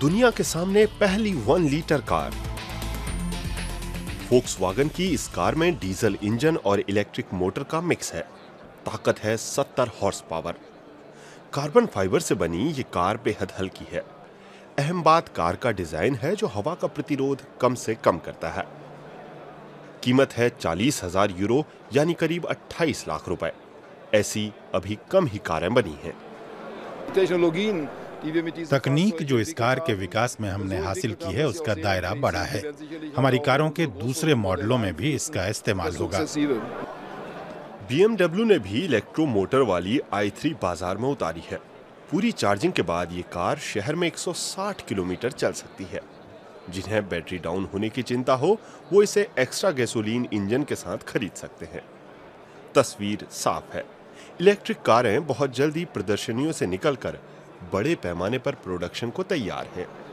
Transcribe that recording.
दुनिया के सामने पहली वन लीटर कार फोक्सवागन की इस कार में डीजल इंजन और इलेक्ट्रिक मोटर का मिक्स है ताकत है 70 हॉर्स पावर कार्बन फाइबर से बनी ये कार बेहद हल्की है अहम बात कार का डिजाइन है जो हवा का प्रतिरोध कम से कम करता है कीमत है चालीस हजार यूरो यानी करीब 28 लाख रुपए ऐसी अभी कम ही कारें बनी हैं टेक्नोलॉजी तकनीक जो इस कार के विकास में हमने हासिल की है उसका दायरा बड़ा है हमारी कारों के दूसरे मॉडलों में भी इसका इस्तेमाल होगा बीएमडब्ल्यू ने भी इलेक्ट्रो मोटर वाली आई थ्री बाजार में उतारी है पूरी चार्जिंग के बाद ये कार शहर में 160 किलोमीटर चल सकती है जिन्हें बैटरी डाउन होने की चिंता हो वो इसे एक्स्ट्रा गैसोलीन इंजन के साथ खरीद सकते हैं तस्वीर साफ है इलेक्ट्रिक कारें बहुत जल्दी प्रदर्शनियों से निकलकर बड़े पैमाने पर प्रोडक्शन को तैयार हैं